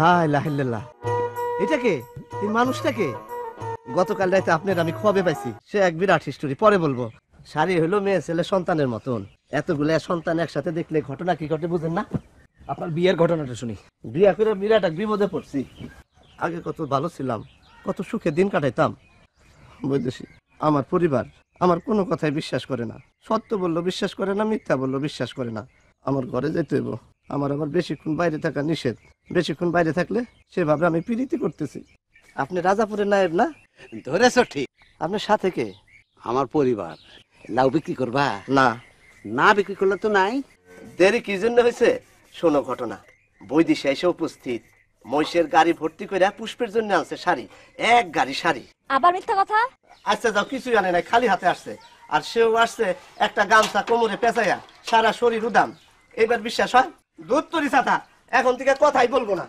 লাহিল্লাহ এটা কে এই আপনার আমি পাইছি সে এক বিরাট পরে বলবো হলো মেয়ে ছেলে সন্তানের মতন সন্তান একসাথে দেখলে ঘটনা কি ঘটে না আপনার বিয়ের ঘটনাটা শুনি এক পড়ছি আগে কত ভালো ছিলাম কত সুখে দিন কাটাইতাম বৈদেশি আমার পরিবার আমার কোনো কথাই বিশ্বাস করে না সত্য বললো বিশ্বাস করে না মিথ্যা বললো বিশ্বাস করে না আমার ঘরে যেতে হইব আমার আবার বেশিক্ষণ বাইরে থাকা নিষেধ বেশিক্ষণ বাইরে থাকলে সেভাবে আমি পীড়িতি করতেছি আপনি রাজাপুরের নায়েব না ধরেছ ঠিক আপনার সাথে কে আমার পরিবার লাউ বিক্রি করবা না না বিক্রি করলে তো নাই দেরি কি জন্য হয়েছে শোনো ঘটনা বৈদিশা এসে উপস্থিত মহিষের গাড়ি ভর্তি করে পুষ্পের জন্য আনছে শাড়ি এক গাড়ি শাড়ি আবার মিথ্যা কথা আচ্ছা যাও কিছু জানে নাই খালি হাতে আসছে আর সেও আসছে একটা গামছা কোমরে পেঁচাইয়া সারা শরীর উদাম এবার বিশ্বাস হয় দুধ তরি ছাতা এখন থেকে কথাই বলবো না